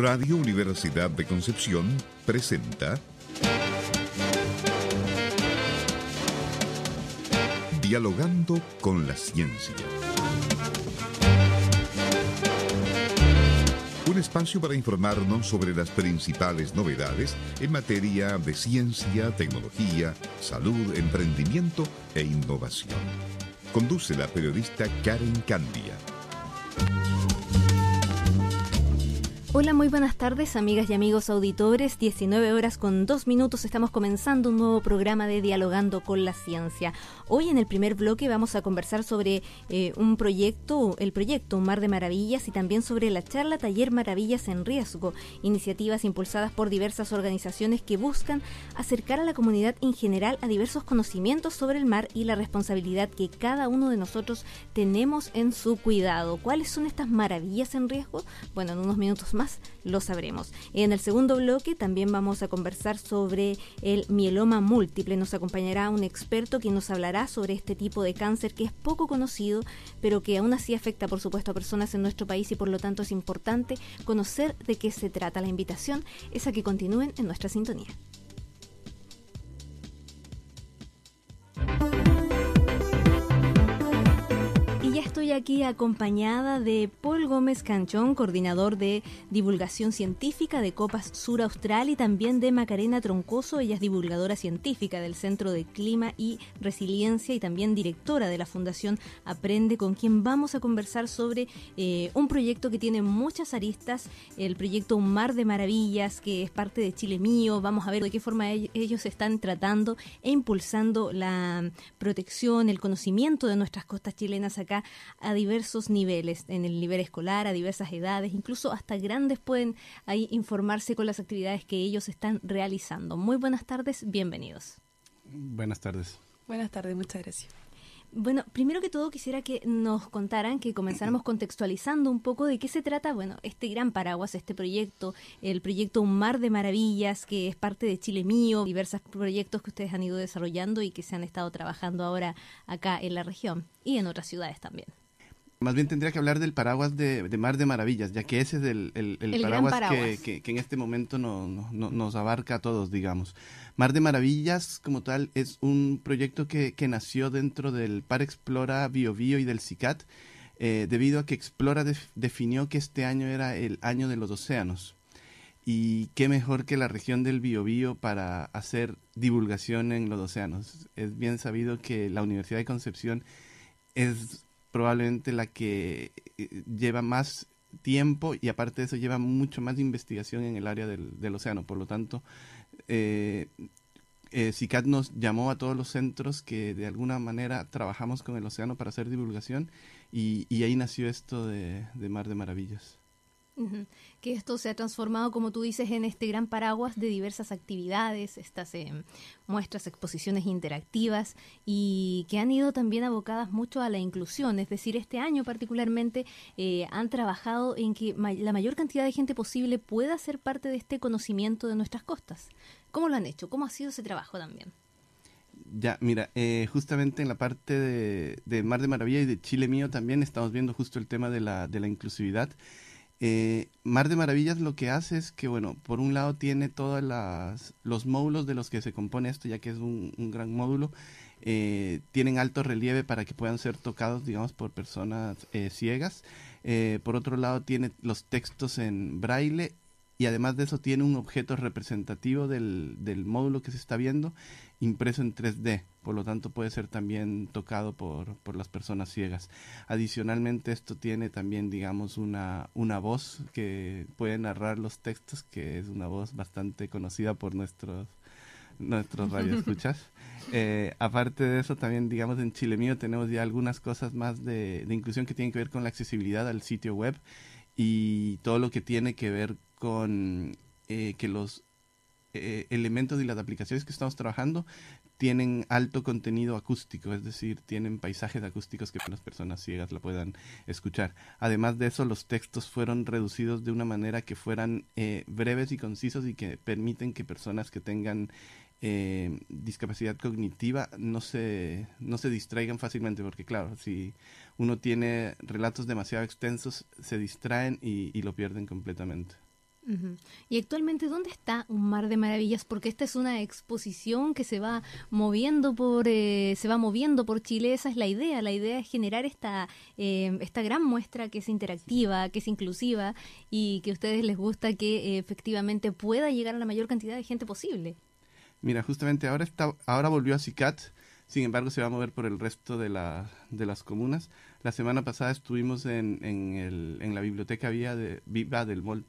Radio Universidad de Concepción presenta Dialogando con la Ciencia. Un espacio para informarnos sobre las principales novedades en materia de ciencia, tecnología, salud, emprendimiento e innovación. Conduce la periodista Karen Candia. Hola, muy buenas tardes, amigas y amigos auditores. 19 horas con 2 minutos estamos comenzando un nuevo programa de Dialogando con la Ciencia. Hoy en el primer bloque vamos a conversar sobre eh, un proyecto, el proyecto Mar de Maravillas y también sobre la charla Taller Maravillas en Riesgo, iniciativas impulsadas por diversas organizaciones que buscan acercar a la comunidad en general a diversos conocimientos sobre el mar y la responsabilidad que cada uno de nosotros tenemos en su cuidado. ¿Cuáles son estas maravillas en riesgo? Bueno, en unos minutos más lo sabremos. En el segundo bloque también vamos a conversar sobre el mieloma múltiple. Nos acompañará un experto que nos hablará sobre este tipo de cáncer que es poco conocido, pero que aún así afecta, por supuesto, a personas en nuestro país y por lo tanto es importante conocer de qué se trata. La invitación es a que continúen en nuestra sintonía. estoy aquí acompañada de Paul Gómez Canchón, coordinador de divulgación científica de Copas Sur Austral y también de Macarena Troncoso, ella es divulgadora científica del Centro de Clima y Resiliencia y también directora de la Fundación Aprende, con quien vamos a conversar sobre eh, un proyecto que tiene muchas aristas, el proyecto Un Mar de Maravillas, que es parte de Chile Mío. Vamos a ver de qué forma e-, ellos están tratando e impulsando la protección, el conocimiento de nuestras costas chilenas acá a diversos niveles, en el nivel escolar, a diversas edades, incluso hasta grandes pueden ahí informarse con las actividades que ellos están realizando. Muy buenas tardes, bienvenidos. Buenas tardes. Buenas tardes, muchas gracias. Bueno, primero que todo quisiera que nos contaran, que comenzáramos contextualizando un poco de qué se trata, bueno, este gran paraguas, este proyecto, el proyecto Un Mar de Maravillas, que es parte de Chile Mío, diversos proyectos que ustedes han ido desarrollando y que se han estado trabajando ahora acá en la región y en otras ciudades también. Más bien tendría que hablar del paraguas de, Mar de Maravillas, ya que ese es el, paraguas, Que, en este momento nos abarca a todos, digamos. Mar de Maravillas, como tal, es un proyecto que, nació dentro del Par Explora Bio, y del CICAT, eh, debido a que Explora definió que este año era el año de los océanos. Y qué mejor que la región del Biobío para hacer divulgación en los océanos. Es bien sabido que la Universidad de Concepción es probablemente la que eh, lleva más tiempo y aparte de eso lleva mucho más investigación en el área del, océano. Por lo tanto, eh, eh nos llamó a todos los centros que de alguna manera trabajamos con el océano para hacer divulgación y, ahí nació esto de Mar de Maravillas. Que esto se ha transformado, como tú dices, en este gran paraguas de diversas actividades, estas eh, muestras, exposiciones interactivas y que han ido también abocadas mucho a la inclusión. Es decir, este año particularmente eh, han trabajado en que la mayor cantidad de gente posible pueda ser parte de este conocimiento de nuestras costas. ¿Cómo lo han hecho? ¿Cómo ha sido ese trabajo también? Ya, mira, eh, justamente en la parte de, Mar de Maravilla y de Chile Mío también estamos viendo justo el tema de la, de la inclusividad. Eh, Mar de Maravillas lo que hace es que, bueno, por un lado tiene todos los módulos de los que se compone esto, ya que es un, gran módulo, eh, tienen alto relieve para que puedan ser tocados, digamos, por personas eh, ciegas. por otro lado, tiene los textos en braille y además de eso tiene un objeto representativo del, del, módulo que se está viendo impreso en 3D, por lo tanto puede ser también tocado por, las personas ciegas. Adicionalmente esto tiene también, digamos, una, una, voz que puede narrar los textos, que es una voz bastante conocida por nuestros nuestros radioescuchas. Eh, aparte de eso, también, digamos, en Chile Mío tenemos ya algunas cosas más de, de inclusión que tienen que ver con la accesibilidad al sitio web y todo lo que tiene que ver con eh, que los eh, elementos y las aplicaciones que estamos trabajando tienen alto contenido acústico, es decir, tienen paisajes acústicos que las personas ciegas la puedan escuchar. Además de eso, los textos fueron reducidos de una manera que fueran eh, breves y concisos y que permiten que personas que tengan discapacidad cognitiva no se, no se distraigan fácilmente, porque claro, si uno tiene relatos demasiado extensos, se distraen y lo pierden completamente. Y actualmente, ¿dónde está Un Mar de Maravillas? Porque esta es una exposición que se va moviendo por, eh, se va moviendo por Chile. Esa es la idea. La idea es generar esta, eh, esta gran muestra que es interactiva, que es inclusiva y que a ustedes les gusta que eh, efectivamente pueda llegar a la mayor cantidad de gente posible. Mira, justamente ahora está, ahora volvió a SICAT, sin embargo se va a mover por el resto de, de las comunas. La semana pasada estuvimos en, en, el, en la biblioteca Viva, de, Viva del Mall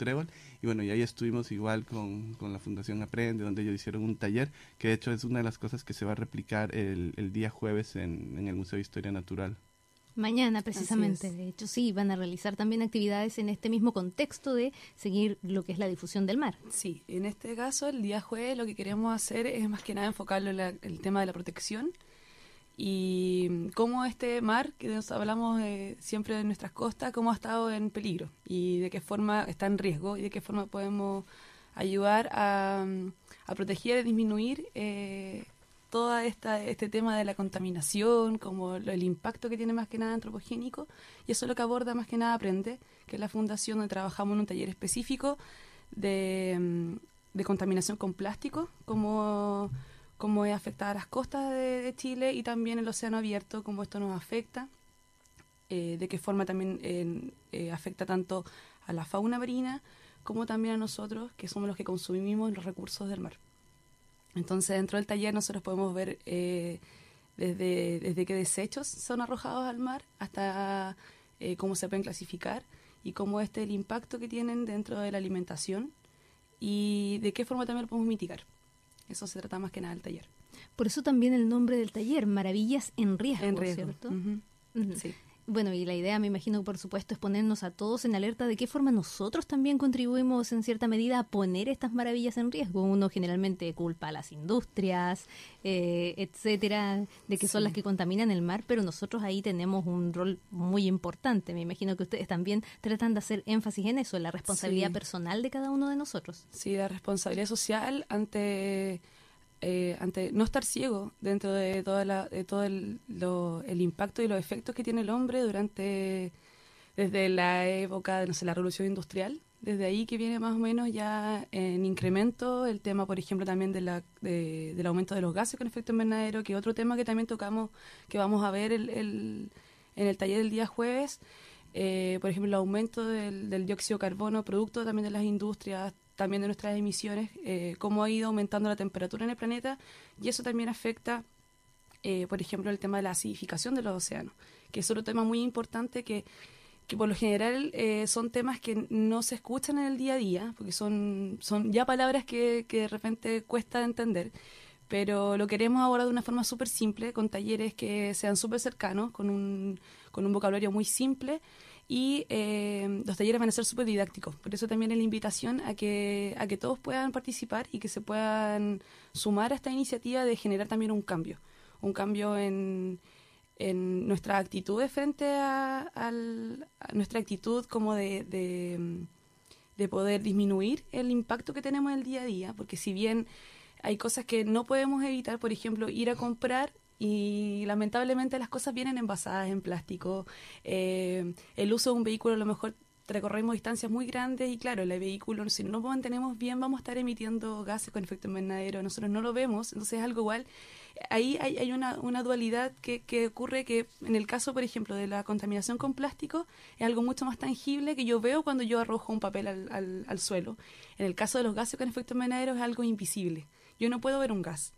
y bueno, y ahí estuvimos igual con, la Fundación Aprende, donde ellos hicieron un taller, que de hecho es una de las cosas que se va a replicar el, el día jueves en, el Museo de Historia Natural. Mañana, precisamente. De hecho, sí, van a realizar también actividades en este mismo contexto de seguir lo que es la difusión del mar. Sí, en este caso, el día jueves lo que queremos hacer es más que nada enfocarlo en el tema de la protección y cómo este mar, que nos hablamos eh, siempre de nuestras costas, cómo ha estado en peligro y de qué forma está en riesgo y de qué forma podemos ayudar a, mm, proteger y disminuir eh, todo este tema de la contaminación, como el impacto que tiene más que nada antropogénico. Y eso es lo que aborda más que nada Aprende, que es la fundación donde trabajamos en un taller específico de, mm, de contaminación con plástico, como cómo afecta a las costas de, Chile y también el océano abierto, cómo esto nos afecta, eh, de qué forma también eh, afecta tanto a la fauna marina como también a nosotros, que somos los que consumimos los recursos del mar. Entonces, dentro del taller nosotros podemos ver eh, desde, desde qué desechos son arrojados al mar hasta cómo se pueden clasificar y cómo este el impacto que tienen dentro de la alimentación y de qué forma también lo podemos mitigar. Eso se trata más que nada del taller. Por eso también el nombre del taller, Maravillas en Riesgo, ¿cierto? Sí. Bueno, y la idea, me imagino, por supuesto, es ponernos a todos en alerta de qué forma nosotros también contribuimos en cierta medida a poner estas maravillas en riesgo. Uno generalmente culpa a las industrias, eh, etcétera, de que son las que contaminan el mar, pero nosotros ahí tenemos un rol muy importante. Me imagino que ustedes también tratan de hacer énfasis en eso, en la responsabilidad personal de cada uno de nosotros. Sí, la responsabilidad social ante eh, ante no estar ciego dentro de, toda de todo el, impacto y los efectos que tiene el hombre durante, desde la época de no sé, la revolución industrial. Desde ahí que viene más o menos ya en incremento el tema, por ejemplo, también de la, del aumento de los gases con efecto invernadero, que otro tema que también tocamos, que vamos a ver el, el, en el taller del día jueves, eh, por ejemplo, el aumento del, del, dióxido de carbono, producto también de las industrias, también de nuestras emisiones, eh, cómo ha ido aumentando la temperatura en el planeta y eso también afecta, eh, por ejemplo, el tema de la acidificación de los océanos, que es otro tema muy importante que, por lo general eh, son temas que no se escuchan en el día a día, porque son, son ya palabras que, de repente cuesta entender, pero lo queremos ahora de una forma súper simple, con talleres que sean súper cercanos, con un, con un vocabulario muy simple y em, los talleres van a ser súper didácticos. Por eso también es la invitación a que, a que todos puedan participar y que se puedan sumar a esta iniciativa de generar también un cambio, un cambio en, en nuestra actitud frente a, nuestra actitud como de, em, de poder disminuir el impacto que tenemos en el día a día, porque si bien hay cosas que no podemos evitar, por ejemplo, ir a comprar y lamentablemente las cosas vienen envasadas en plástico. Eh, el uso de un vehículo a lo mejor recorremos distancias muy grandes y claro, el vehículo, si no lo mantenemos bien, vamos a estar emitiendo gases con efecto invernadero, nosotros no lo vemos, entonces es algo igual. Ahí hay, una, dualidad que, ocurre que en el caso, por ejemplo, de la contaminación con plástico, es algo mucho más tangible que yo veo cuando yo arrojo un papel al, al suelo. En el caso de los gases con efecto invernadero es algo invisible. Yo no puedo ver un gas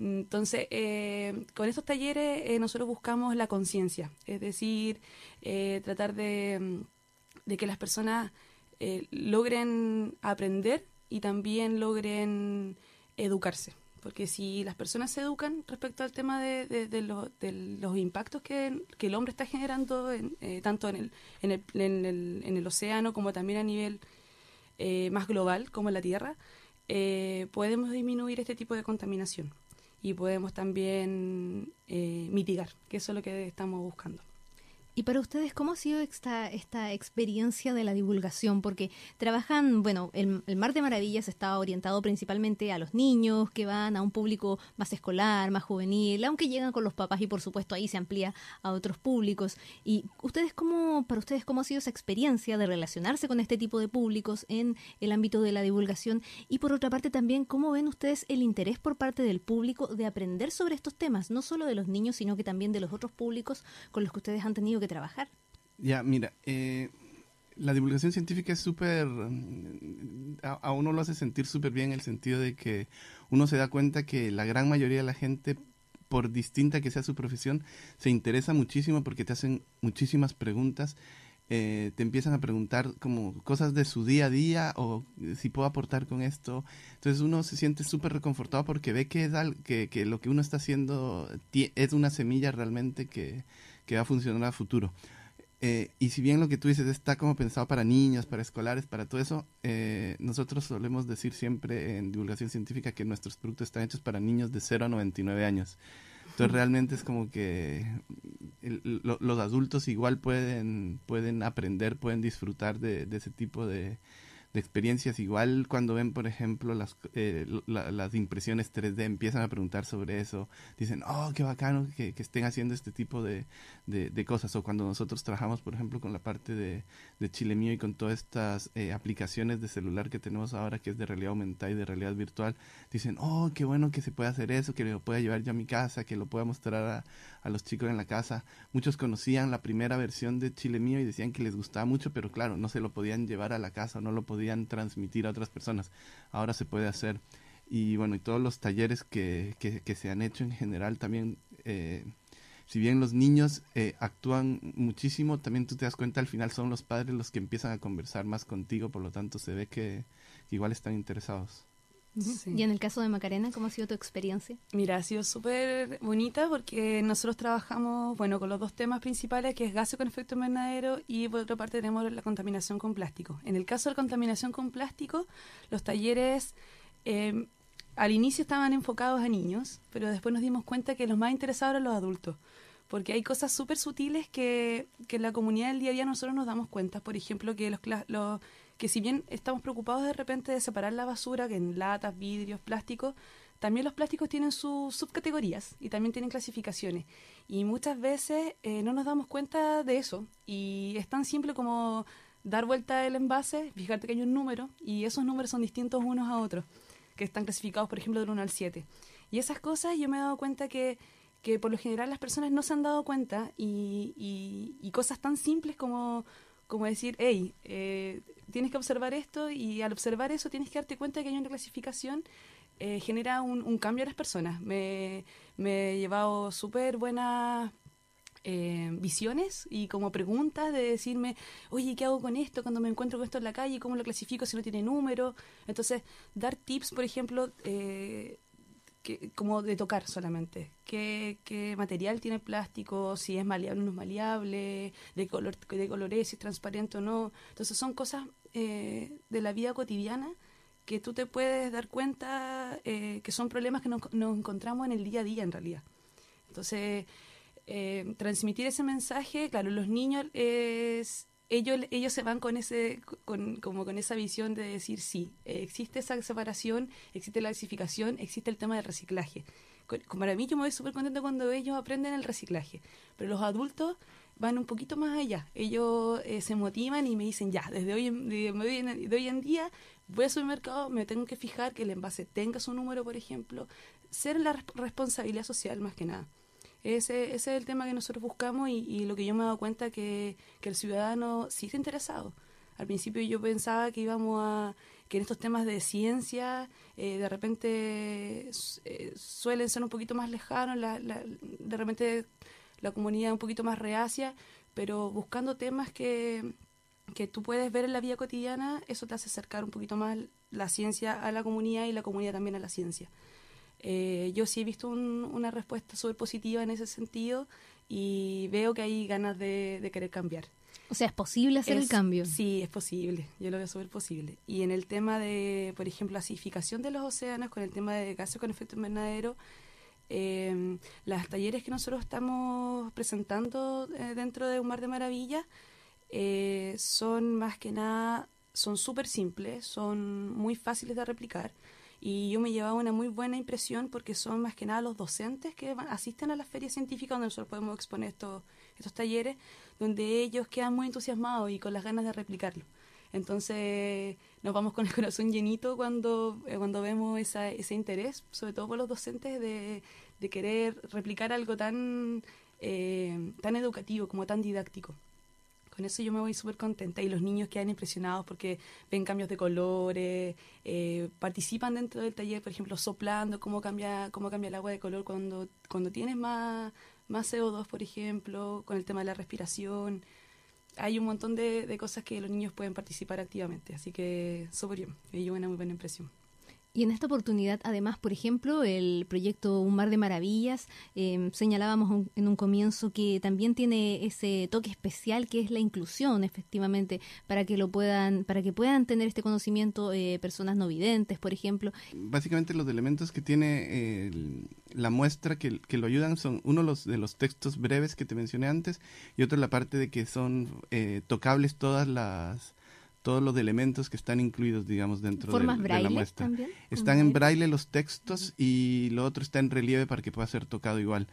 entonces, eh, con estos talleres eh, nosotros buscamos la conciencia, es decir, eh, tratar mm, de, que las personas logren aprender y también logren educarse. Porque si las personas se educan respecto al tema de, los impactos que, el hombre está generando tanto en el, en el, océano como también a nivel más global como en la Tierra, podemos disminuir este tipo de contaminación y podemos también eh, mitigar, que eso es lo que estamos buscando. Y para ustedes, ¿cómo ha sido esta, esta experiencia de la divulgación? Porque trabajan, bueno, el, Mar de Maravillas está orientado principalmente a los niños que van a un público más escolar, más juvenil, aunque llegan con los papás y por supuesto ahí se amplía a otros públicos. ¿Y ustedes cómo, para ustedes, cómo ha sido esa experiencia de relacionarse con este tipo de públicos en el ámbito de la divulgación? Y por otra parte también, ¿cómo ven ustedes el interés por parte del público de aprender sobre estos temas, no solo de los niños, sino que también de los otros públicos con los que ustedes han tenido que trabajar. Ya, mira, eh, la divulgación científica es súper... Mm, a, uno lo hace sentir súper bien en el sentido de que uno se da cuenta que la gran mayoría de la gente, por distinta que sea su profesión, se interesa muchísimo porque te hacen muchísimas preguntas. Eh, te empiezan a preguntar como cosas de su día a día o si puedo aportar con esto. Entonces uno se siente súper reconfortado porque ve que, es algo, que, lo que uno está haciendo es una semilla realmente que, que va a funcionar a futuro. Eh, y si bien lo que tú dices está como pensado para niños, para escolares, para todo eso, eh, nosotros solemos decir siempre en divulgación científica que nuestros productos están hechos para niños de 0 a 99 años. Entonces realmente es como que los adultos igual pueden, pueden aprender, pueden disfrutar de ese tipo de, de experiencias. Igual cuando ven, por ejemplo, las, eh, las impresiones 3D, empiezan a preguntar sobre eso. Dicen, oh, qué bacano que, estén haciendo este tipo de, cosas. O cuando nosotros trabajamos, por ejemplo, con la parte de, Chile Mío y con todas estas eh, aplicaciones de celular que tenemos ahora, que es de realidad aumentada y de realidad virtual, dicen, oh, qué bueno que se puede hacer eso, que lo pueda llevar ya a mi casa, que lo pueda mostrar a, a los chicos en la casa. Muchos conocían la primera versión de Chile Mío y decían que les gustaba mucho, pero claro, no se lo podían llevar a la casa, no lo podían podían transmitir a otras personas. Ahora se puede hacer. Y bueno, y todos los talleres que, que, se han hecho en general también, eh, si bien los niños eh, actúan muchísimo, también tú te das cuenta al final son los padres los que empiezan a conversar más contigo, por lo tanto se ve que igual están interesados. Y en el caso de Macarena, ¿cómo ha sido tu experiencia? Mira, ha sido súper bonita porque nosotros trabajamos, bueno, con los dos temas principales, que es gaso con efecto invernadero y por otra parte tenemos la contaminación con plástico. En el caso de la contaminación con plástico, los talleres em, al inicio estaban enfocados a niños, pero después nos dimos cuenta que los más interesados eran los adultos porque hay cosas súper sutiles que, que, en la comunidad del día a día nosotros nos damos cuenta. Por ejemplo, que los, los, que si bien estamos preocupados de repente de separar la basura, que en latas, vidrios, plásticos, también los plásticos tienen sus subcategorías y también tienen clasificaciones. Y muchas veces eh, no nos damos cuenta de eso. Y es tan simple como dar vuelta el envase, fijarte que hay un número y esos números son distintos unos a otros, que están clasificados, por ejemplo, del 1 al 7. Y esas cosas yo me he dado cuenta que, por lo general las personas no se han dado cuenta y cosas tan simples como como decir, hey, eh, tienes que observar esto y al observar eso tienes que darte cuenta de que hay una clasificación. Eh, genera un, cambio a las personas. Me, he llevado súper buenas eh, visiones y como preguntas de decirme, oye, ¿qué hago con esto cuando me encuentro con esto en la calle? ¿Cómo lo clasifico si no tiene número? Entonces, dar tips, por ejemplo, que, como de tocar solamente. ¿Qué, material tiene plástico? Si es maleable o no es maleable, de color, de colores si es transparente o no. Entonces son cosas eh, de la vida cotidiana que tú te puedes dar cuenta eh, que son problemas que nos, encontramos en el día a día en realidad. Entonces, eh, transmitir ese mensaje, claro, los niños es, ellos, se van con ese con, como con esa visión de decir sí, eh, existe esa separación, existe la clasificación, existe el tema del reciclaje. para mí yo me voy súper contento cuando ellos aprenden el reciclaje, pero los adultos van un poquito más allá. Ellos eh, se motivan y me dicen, ya, desde hoy, en, hoy en día voy a su mercado, me tengo que fijar que el envase tenga su número, por ejemplo, ser la responsabilidad social más que nada. Ese, es el tema que nosotros buscamos y, lo que yo me he dado cuenta que, que el ciudadano sí está interesado. Al principio yo pensaba que íbamos a que en estos temas de ciencia eh, de repente eh, suelen ser un poquito más lejanos, la, de repente la comunidad un poquito más reacia, pero buscando temas que, que tú puedes ver en la vida cotidiana, eso te hace acercar un poquito más la ciencia a la comunidad y la comunidad también a la ciencia. Eh, yo sí he visto una respuesta súper positiva en ese sentido y veo que hay ganas de, querer cambiar. O sea, ¿es posible hacer el cambio? Sí, es posible. Yo lo veo súper posible. Y en el tema de, por ejemplo, acidificación de los océanos, con el tema de gases con efecto invernadero, eh, las talleres que nosotros estamos presentando eh, dentro de Un Mar de Maravillas son más que nada, son súper simples, son muy fáciles de replicar. Y yo me llevaba una muy buena impresión porque son más que nada los docentes que asisten a las ferias científicas donde nosotros podemos exponer estos, estos talleres, donde ellos quedan muy entusiasmados y con las ganas de replicarlo. Entonces nos vamos con el corazón llenito cuando, eh, cuando vemos ese interés, sobre todo por los docentes, de, de querer replicar algo tan, eh, tan educativo como tan didáctico con eso yo me voy súper contenta y los niños quedan impresionados porque ven cambios de colores, eh, participan dentro del taller, por ejemplo, soplando, cómo cambia, cómo cambia el agua de color cuando, cuando tienes más, más CO2, por ejemplo, con el tema de la respiración. Hay un montón de, cosas que los niños pueden participar activamente, así que súper bien, me una muy buena impresión. Y en esta oportunidad, además, por ejemplo, el proyecto Un Mar de Maravillas, em, señalábamos en un comienzo que también tiene ese toque especial que es la inclusión, efectivamente, para que lo puedan, para que puedan tener este conocimiento eh, personas no videntes, por ejemplo. Básicamente los elementos que tiene la muestra que, lo ayudan son uno los, de los textos breves que te mencioné antes y otro la parte de que son eh, tocables todas las todos los elementos que están incluidos, digamos, dentro de, la muestra. Están en braille los textos y lo otro está en relieve para que pueda ser tocado igual.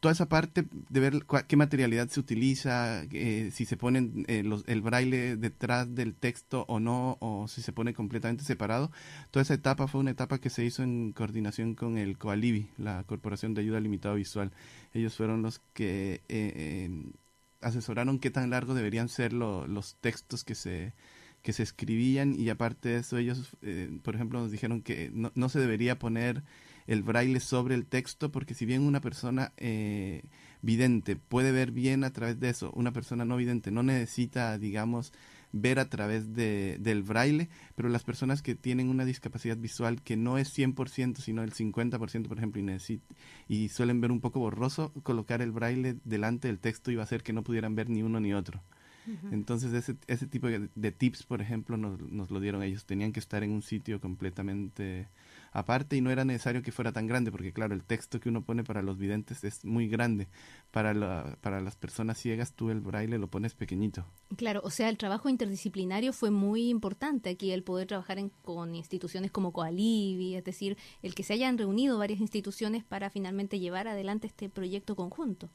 Toda esa parte de ver qué materialidad se utiliza, eh, si se pone eh, el braille detrás del texto o no, o si se pone completamente separado. Toda esa etapa fue una etapa que se hizo en coordinación con el COALIBI, la Corporación de Ayuda Limitada Visual. Ellos fueron los que eh, eh asesoraron qué tan largo deberían ser los textos que se, que se escribían y aparte de eso ellos, eh, por ejemplo, nos dijeron que no, no, se debería poner el braille sobre el texto porque si bien una persona eh, vidente puede ver bien a través de eso, una persona no vidente no necesita, digamos, ver a través de, del braille, pero las personas que tienen una discapacidad visual que no es 100%, sino el 50%, por ejemplo, y, y suelen ver un poco borroso, colocar el braille delante del texto iba a hacer que no pudieran ver ni uno ni otro. Entonces ese, ese tipo de, tips, por ejemplo, nos, nos, lo dieron ellos. Tenían que estar en un sitio completamente aparte y no era necesario que fuera tan grande, porque claro, el texto que uno pone para los videntes es muy grande. Para, para las personas ciegas tú el braille lo pones pequeñito. Claro, o sea, el trabajo interdisciplinario fue muy importante aquí, el poder trabajar con instituciones como Coalivi, es decir, el que se hayan reunido varias instituciones para finalmente llevar adelante este proyecto conjunto.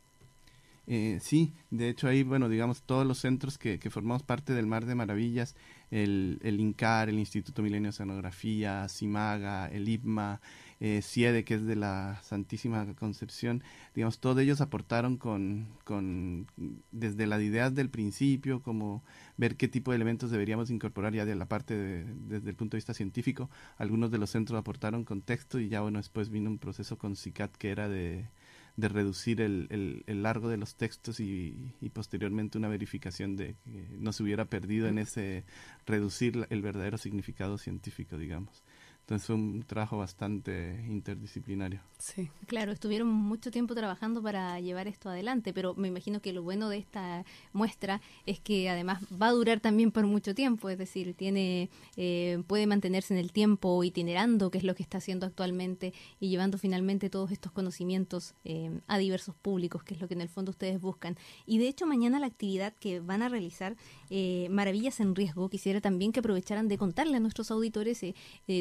Eh, sí, de hecho ahí, bueno, digamos, todos los centros que, que formamos parte del Mar de Maravillas, el, el INCAR, el Instituto Milenio de Oceanografía, CIMAGA, el IPMA, eh, CIEDE, que es de la Santísima Concepción, digamos, todos ellos aportaron con, con desde las ideas del principio, como ver qué tipo de elementos deberíamos incorporar ya de la parte desde el punto de vista científico. Algunos de los centros aportaron contexto y ya, bueno, después vino un proceso con CICAT que era de de reducir el, el, largo de los textos y posteriormente una verificación de que no se hubiera perdido en ese reducir el verdadero significado científico, digamos. Entonces un trabajo bastante interdisciplinario. Sí. Claro, estuvieron mucho tiempo trabajando para llevar esto adelante, pero me imagino que lo bueno de esta muestra es que además va a durar también por mucho tiempo, es decir, tiene eh, puede mantenerse en el tiempo itinerando, que es lo que está haciendo actualmente, y llevando finalmente todos estos conocimientos eh, a diversos públicos, que es lo que en el fondo ustedes buscan. Y de hecho mañana la actividad que van a realizar, eh, Maravillas en Riesgo, quisiera también que aprovecharan de contarle a nuestros auditores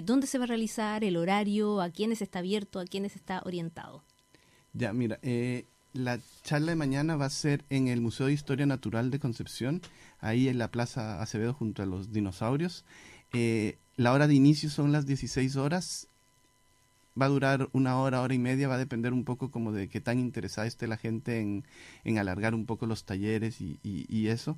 dónde se va a realizar, el horario, a quiénes está abierto, a quiénes está orientado. Ya, mira, eh, la charla de mañana va a ser en el Museo de Historia Natural de Concepción, ahí en la Plaza Acevedo junto a los dinosaurios. Eh, la hora de inicio son las 16 horas. Va a durar una hora, hora y media, va a depender un poco como de qué tan interesada esté la gente en, alargar un poco los talleres y eso.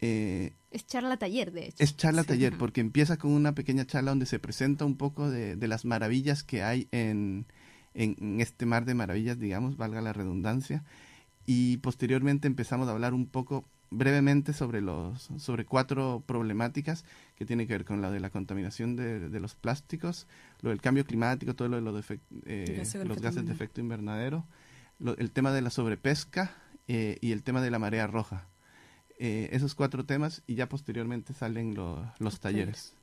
Eh, es charla taller, de hecho. Es charla taller, porque empieza con una pequeña charla donde se presenta un poco de, las maravillas que hay en, este mar de maravillas, digamos, valga la redundancia. Y posteriormente empezamos a hablar un poco brevemente sobre, los, sobre cuatro problemáticas que tienen que ver con la de la contaminación de, los plásticos, lo del cambio climático, todo lo de eh, los, gases de efecto invernadero, el tema de la sobrepesca eh, y el tema de la marea roja. Eh, esos cuatro temas y ya posteriormente salen los talleres.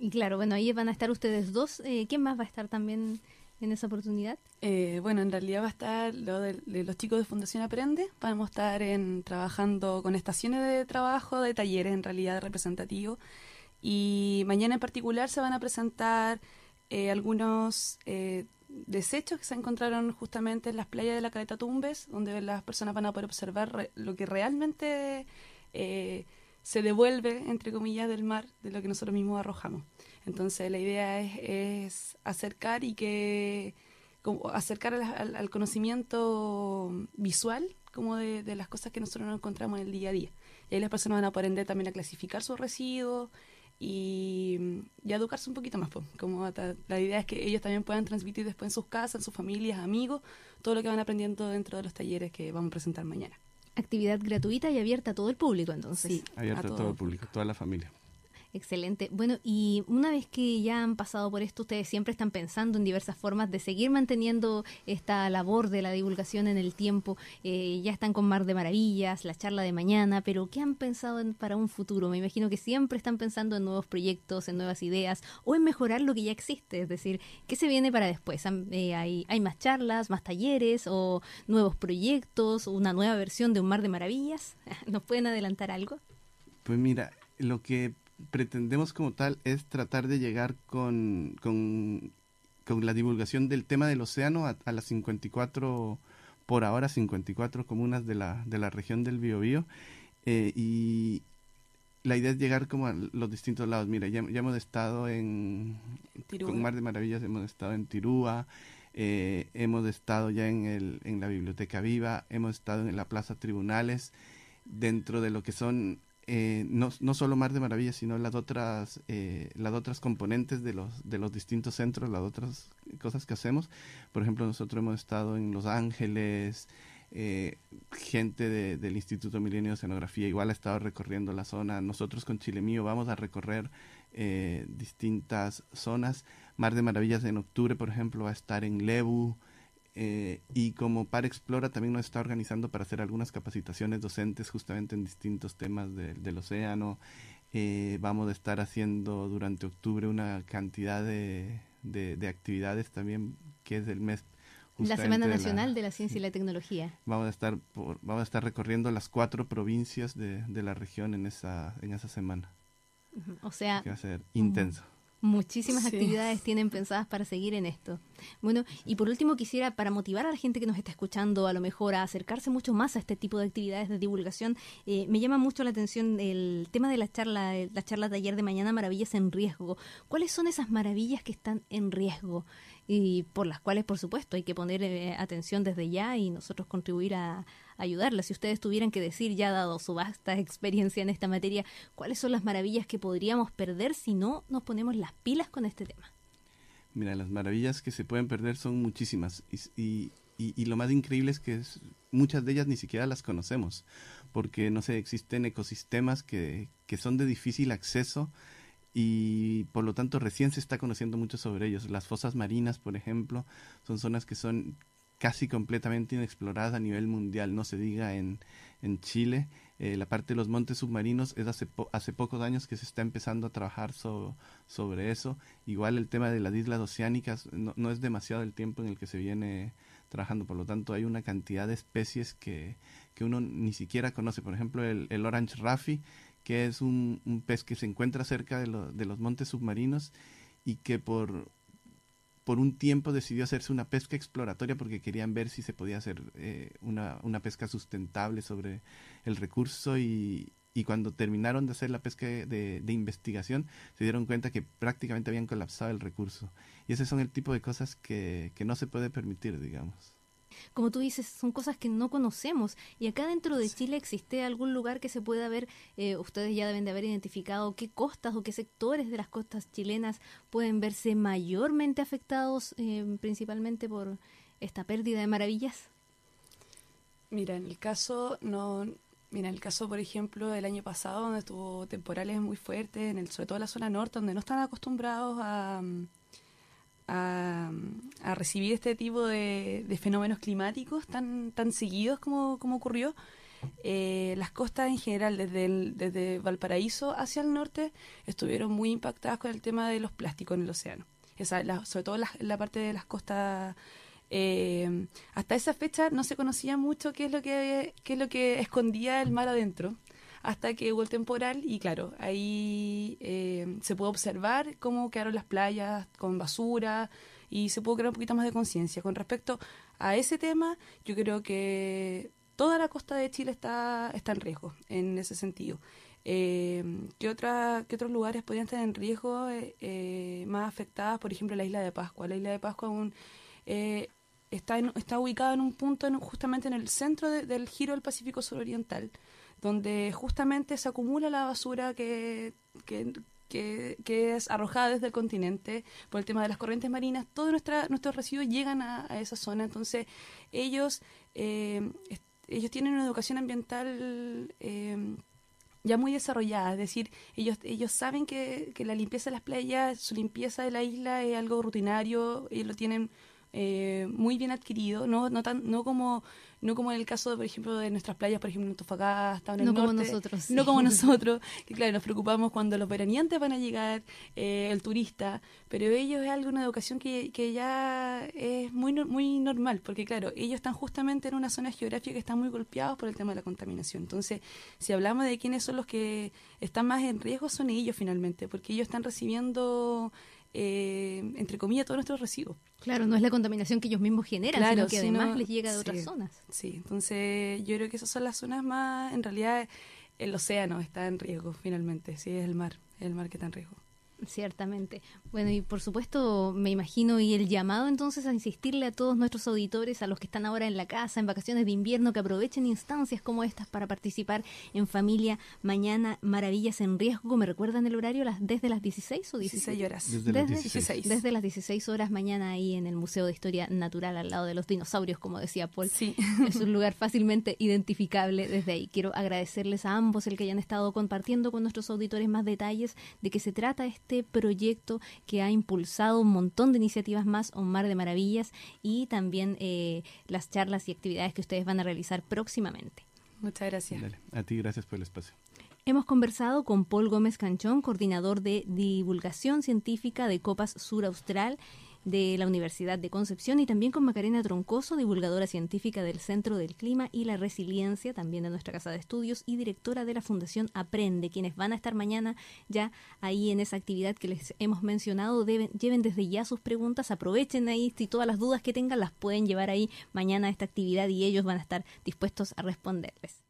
Y claro, bueno, ahí van a estar ustedes dos. Eh, ¿Quién más va a estar también en esa oportunidad? Eh, bueno, en realidad va a estar lo de, los chicos de Fundación Aprende. Vamos a estar en, trabajando con estaciones de trabajo, de talleres en realidad representativos. Y mañana en particular se van a presentar algunos desechos que se encontraron justamente en las playas de la Caleta Tumbes, donde las personas van a poder observar lo que realmente eh, se devuelve, entre comillas, del mar, de lo que nosotros mismos arrojamos. Entonces la idea es, acercar y que acercar al, conocimiento visual como de, las cosas que nosotros no encontramos en el día a día. Y ahí las personas van a aprender también a clasificar sus residuos, y, educarse un poquito más. Como la idea es que ellos también puedan transmitir después en sus casas, en sus familias, amigos, todo lo que van aprendiendo dentro de los talleres que vamos a presentar mañana. Actividad gratuita y abierta a todo el público, entonces. Sí, abierta a todo el público, toda la familia. Excelente. Bueno, y una vez que ya han pasado por esto, ustedes siempre están pensando en diversas formas de seguir manteniendo esta labor de la divulgación en el tiempo. Eh, ya están con Mar de Maravillas, la charla de mañana, pero ¿qué han pensado para un futuro? Me imagino que siempre están pensando en nuevos proyectos, en nuevas ideas o en mejorar lo que ya existe. Es decir, ¿qué se viene para después? Eh, hay, ¿Hay más charlas, más talleres o nuevos proyectos, o una nueva versión de Un Mar de Maravillas? ¿Nos pueden adelantar algo? Pues mira, lo que pretendemos como tal es tratar de llegar con, con, la divulgación del tema del océano a, las 54, por ahora 54 comunas de la, de la región del Biobío. Eh, y la idea es llegar como a los distintos lados. Mira, ya, hemos estado en Mar de Maravillas, hemos estado en Tirúa, eh, hemos estado ya en, el, en la Biblioteca Viva, hemos estado en la Plaza Tribunales, dentro de lo que son eh, no, solo Mar de Maravillas, sino las otras, eh, las otras componentes de los, de los distintos centros, las otras cosas que hacemos. Por ejemplo, nosotros hemos estado en Los Ángeles, eh, gente del Instituto Milenio de Oceanografía igual ha estado recorriendo la zona. Nosotros con Chile Mío vamos a recorrer distintas zonas. Mar de Maravillas en octubre, por ejemplo, va a estar en Lebu. Eh, y como Par Explora también nos está organizando para hacer algunas capacitaciones docentes justamente en distintos temas del océano. Eh, vamos a estar haciendo durante octubre una cantidad de, actividades también, que es el mes la Semana Nacional de la, Ciencia y la Tecnología. Vamos a estar por, vamos a estar recorriendo las cuatro provincias de, la región en esa en esa semana. O sea, que va a ser intenso. Muchísimas actividades tienen pensadas para seguir en esto. Bueno, y por último quisiera, para motivar a la gente que nos está escuchando, a lo mejor a acercarse mucho más a este tipo de actividades de divulgación, eh, me llama mucho la atención el tema de la charla, la charla taller de mañana, Maravillas en Riesgo. ¿Cuáles son esas maravillas que están en riesgo? y por las cuales, por supuesto, hay que poner eh, atención desde ya y nosotros contribuir a, ayudarlas. Si ustedes tuvieran que decir, ya dado su vasta experiencia en esta materia, cuáles son las maravillas que podríamos perder si no nos ponemos las pilas con este tema. Mira, las maravillas que se pueden perder son muchísimas y, y, lo más increíble es que muchas de ellas ni siquiera las conocemos, porque no sé, existen ecosistemas que, que son de difícil acceso y por lo tanto recién se está conociendo mucho sobre ellos. Las fosas marinas, por ejemplo, son zonas que son casi completamente inexploradas a nivel mundial, no se diga en, Chile. Eh, la parte de los montes submarinos es hace, hace pocos años que se está empezando a trabajar sobre eso. Igual el tema de las islas oceánicas no, es demasiado el tiempo en el que se viene trabajando, por lo tanto hay una cantidad de especies que, uno ni siquiera conoce. Por ejemplo, el, el Orange Raffi que es un, pez que se encuentra cerca de, los montes submarinos y que por, un tiempo decidió hacerse una pesca exploratoria porque querían ver si se podía hacer eh, una, pesca sustentable sobre el recurso y, cuando terminaron de hacer la pesca de, investigación se dieron cuenta que prácticamente habían colapsado el recurso. Y ese son el tipo de cosas que no se puede permitir, digamos. Como tú dices, son cosas que no conocemos y acá dentro de Chile existe algún lugar que se pueda ver, eh, ustedes ya deben de haber identificado qué costas o qué sectores de las costas chilenas pueden verse mayormente afectados em, principalmente por esta pérdida de maravillas. Mira, en el caso no, Mira, el caso, por ejemplo, del año pasado, donde estuvo temporales muy fuertes, en el, sobre todo en la zona norte, donde no están acostumbrados a, a, recibir este tipo de, fenómenos climáticos tan, tan seguidos como, ocurrió, eh, las costas en general, desde, desde Valparaíso hacia el norte, estuvieron muy impactadas con el tema de los plásticos en el océano. sobre todo la, parte de las costas. Eh, hasta esa fecha no se conocía mucho qué es lo que qué es lo que escondía el mar adentro hasta que hubo el temporal y claro, ahí eh, se pudo observar cómo quedaron las playas con basura y se pudo crear un poquito más de conciencia. Con respecto a ese tema, yo creo que toda la costa de Chile está, está en riesgo en ese sentido. Eh, ¿qué, ¿Qué otros lugares podrían estar en riesgo eh, más afectadas? Por ejemplo, la isla de Pascua. La isla de Pascua eh, está, está ubicada en un punto justamente en el centro del giro del Pacífico Suroriental. oriental donde justamente se acumula la basura que, es arrojada desde el continente por el tema de las corrientes marinas, todos nuestros residuos llegan a, esa zona. Entonces, ellos, eh, ellos tienen una educación ambiental eh, ya muy desarrollada, es decir, ellos, ellos saben que, que, la limpieza de las playas, su limpieza de la isla es algo rutinario, ellos lo tienen eh, muy bien adquirido, no, no, tan, no como no como en el caso, de, por ejemplo, de nuestras playas, por ejemplo, en Antofagasta, en el no como nosotros. No como nosotros, que claro, nos preocupamos cuando los veraniantes van a llegar, eh, el turista, pero ellos es algo, una educación que, ya es muy, muy normal, porque claro, ellos están justamente en una zona geográfica que está muy golpeados por el tema de la contaminación. Entonces, si hablamos de quiénes son los que están más en riesgo, son ellos finalmente, porque ellos están recibiendo eh, entre comillas, todos nuestros residuos. Claro, no es la contaminación que ellos mismos generan, sino que además les llega de otras zonas. Sí, entonces yo creo que esas son las zonas más, en realidad, el océano está en riesgo finalmente, sí, es el mar, el mar que está en riesgo. Ciertamente. Bueno, y por supuesto, me imagino, y el llamado entonces a insistirle a todos nuestros auditores, a los que están ahora en la casa, en vacaciones de invierno, que aprovechen instancias como estas para participar en familia. Mañana, Maravillas en Riesgo, ¿me recuerdan el horario? Las, ¿Desde las 16 o 16? horas. Desde, las 16. desde las 16 horas mañana ahí en el Museo de Historia Natural, al lado de los dinosaurios, como decía Paul. Sí. Es un lugar fácilmente identificable desde ahí. Quiero agradecerles a ambos el que hayan estado compartiendo con nuestros auditores más detalles de qué se trata este este proyecto que ha impulsado un montón de iniciativas más, un mar de maravillas y también eh, las charlas y actividades que ustedes van a realizar próximamente. Muchas gracias. a ti gracias por el espacio. Hemos conversado con Paul Gómez Canchón, coordinador de divulgación científica de Copas Sur Austral de la Universidad de Concepción y también con Macarena Troncoso, divulgadora científica del Centro del Clima y la Resiliencia, también de nuestra Casa de Estudios y directora de la Fundación Aprende, quienes van a estar mañana ya ahí en esa actividad que les hemos mencionado. Deben, lleven desde ya sus preguntas, aprovechen ahí si todas las dudas que tengan las pueden llevar ahí mañana a esta actividad y ellos van a estar dispuestos a responderles.